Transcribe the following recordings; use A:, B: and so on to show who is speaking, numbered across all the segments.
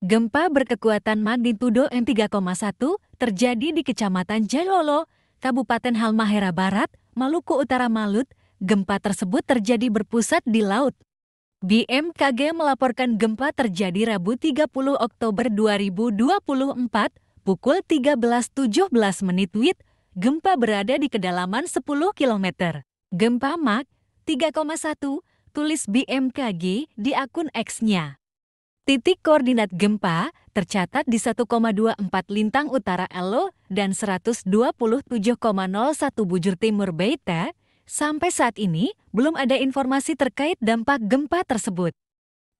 A: Gempa berkekuatan magnitudo M3,1 terjadi di Kecamatan Jalolo, Kabupaten Halmahera Barat, Maluku Utara Malut. Gempa tersebut terjadi berpusat di laut. BMKG melaporkan gempa terjadi Rabu 30 Oktober 2024 pukul 13.17 menit WIT. Gempa berada di kedalaman 10 km. Gempa Mak 3,1 tulis BMKG di akun X-nya. Titik koordinat gempa tercatat di 1,24 lintang utara Elo dan 127,01 bujur timur Beta. Sampai saat ini, belum ada informasi terkait dampak gempa tersebut.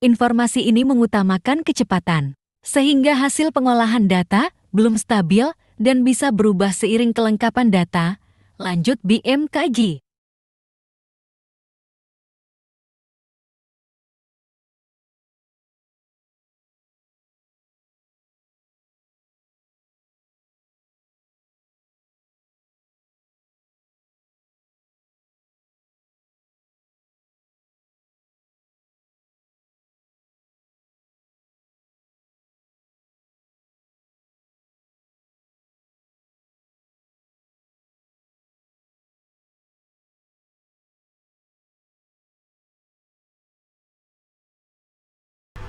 A: Informasi ini mengutamakan kecepatan, sehingga hasil pengolahan data belum stabil dan bisa berubah seiring kelengkapan data, lanjut BMKG.